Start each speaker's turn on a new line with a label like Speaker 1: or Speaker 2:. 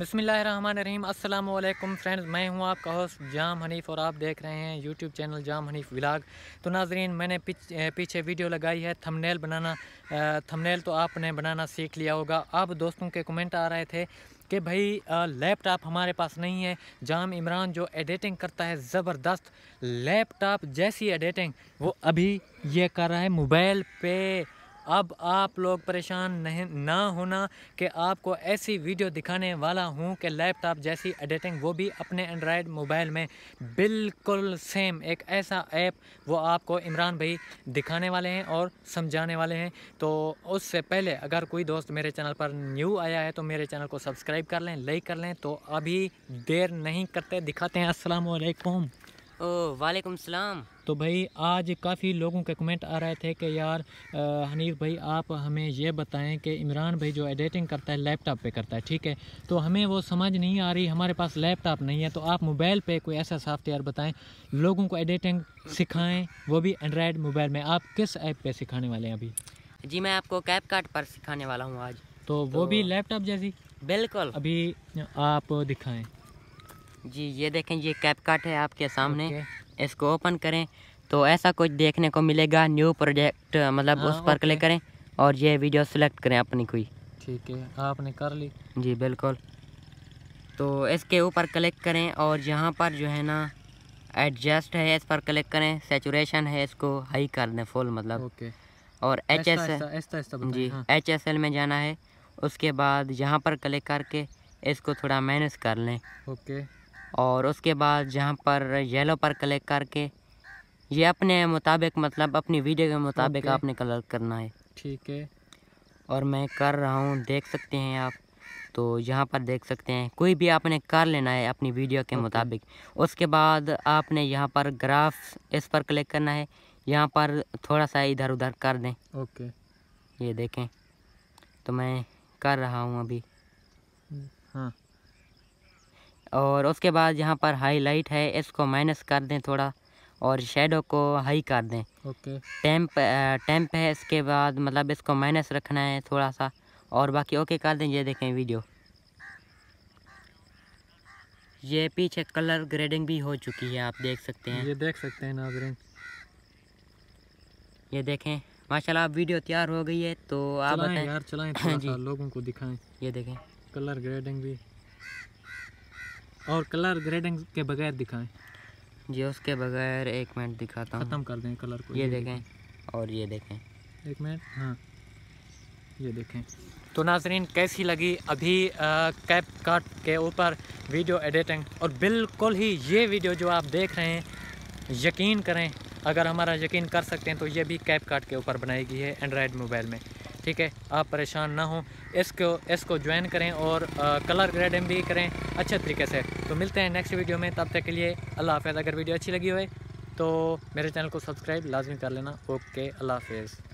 Speaker 1: बसमिलीम अल्लाम फ्रेंड्स मैं हूं आपका होस्ट जाम हनीफ और आप देख रहे हैं YouTube channel Jam Hanif vlog तो नाजरीन मैंने पिछ, पीछे वीडियो लगाई है थंबनेल बनाना थंबनेल तो आपने बनाना सीख लिया होगा अब दोस्तों के कमेंट आ रहे थे कि भाई लैपटॉप हमारे पास नहीं है जाम इमरान जो एडिटिंग करता है ज़बरदस्त लैपटॉप जैसी एडिटिंग वो अभी ये कर रहा है मोबाइल पे अब आप लोग परेशान नहीं ना होना कि आपको ऐसी वीडियो दिखाने वाला हूँ कि लैपटॉप जैसी एडिटिंग वो भी अपने एंड्रॉयड मोबाइल में बिल्कुल सेम एक ऐसा ऐप वो आपको इमरान भाई दिखाने वाले हैं और समझाने वाले हैं तो उससे पहले अगर कोई दोस्त मेरे चैनल पर न्यू आया है तो मेरे चैनल को सब्सक्राइब कर लें लाइक कर लें तो अभी देर नहीं करते दिखाते हैं असलकुम
Speaker 2: ओ वालेकुम सलाम
Speaker 1: तो भाई आज काफ़ी लोगों के कमेंट आ रहे थे कि यार हनीफ भाई आप हमें यह बताएं कि इमरान भाई जो एडिटिंग करता है लैपटॉप पे करता है ठीक है तो हमें वो समझ नहीं आ रही हमारे पास लैपटॉप नहीं है तो आप मोबाइल पे कोई ऐसा सॉफ्टवेयर बताएं लोगों को एडिटिंग सिखाएं वो भी एंड्रॉयड मोबाइल में आप किस ऐप पर सिखाने वाले हैं अभी
Speaker 2: जी मैं आपको कैप पर सिखाने वाला हूँ आज तो, तो वो भी लैपटॉप जैसी बिल्कुल अभी आप दिखाएँ जी ये देखें ये कैप कट है आपके सामने okay. इसको ओपन करें तो ऐसा कुछ देखने को मिलेगा न्यू प्रोजेक्ट मतलब हाँ, उस पर क्लिक करें और ये वीडियो सेलेक्ट करें अपनी कोई ठीक है आपने कर ली जी बिल्कुल तो इसके ऊपर क्लिक करें और यहाँ पर जो है ना एडजस्ट है इस पर क्लिक करें सेचुरेशन है इसको हाई कर दें फुल मतलब ओके और H S G H S L में जाना है उसके बाद यहाँ पर क्लिक करके इसको थोड़ा मैनेज कर लें ओके और उसके बाद जहाँ पर येलो पर क्लिक करके ये अपने मुताबिक मतलब अपनी वीडियो के मुताबिक आपने कलर करना है ठीक है और मैं कर रहा हूँ देख सकते हैं आप तो यहाँ पर देख सकते हैं कोई भी आपने कर लेना है अपनी वीडियो के मुताबिक उसके बाद आपने यहाँ पर ग्राफ इस पर क्लिक करना है यहाँ पर थोड़ा सा इधर उधर कर दें ओके ये देखें तो मैं कर रहा हूँ अभी हाँ और उसके बाद यहाँ पर हाईलाइट है इसको माइनस कर दें थोड़ा और शेडो को हाई कर दें ओके टेम्प टेम्प है इसके बाद मतलब इसको माइनस रखना है थोड़ा सा और बाकी ओके कर दें ये देखें वीडियो ये पीछे कलर ग्रेडिंग भी हो चुकी है आप देख सकते हैं ये देख सकते हैं नाजरीन ये देखें माशाल्लाह वीडियो तैयार हो गई है तो आप बताएं यार चलाएं हाँ थोड़ा सा
Speaker 1: लोगों को दिखाएं ये देखें कलर ग्रेडिंग भी और कलर ग्रेडिंग के बगैर दिखाएं जी उसके बगैर एक मिनट दिखाता हूँ ख़त्म कर दें कलर को ये
Speaker 2: देखें और ये देखें एक मिनट हाँ ये देखें
Speaker 1: तो नाजरीन कैसी लगी अभी कैप कट के ऊपर वीडियो एडिटिंग और बिल्कुल ही ये वीडियो जो आप देख रहे हैं यकीन करें अगर हमारा यकीन कर सकते हैं तो ये भी कैप कार्ट के ऊपर बनाई गई है एंड्रॉयड मोबाइल में ठीक है आप परेशान ना हों इसको इसको ज्वाइन करें और आ, कलर ग्रेडिंग भी करें अच्छे तरीके से तो मिलते हैं नेक्स्ट वीडियो में तब तक के लिए अल्लाह हाफ़ अगर वीडियो अच्छी लगी हो तो मेरे चैनल को सब्सक्राइब लाजमी कर लेना ओके अल्लाह हाफिज़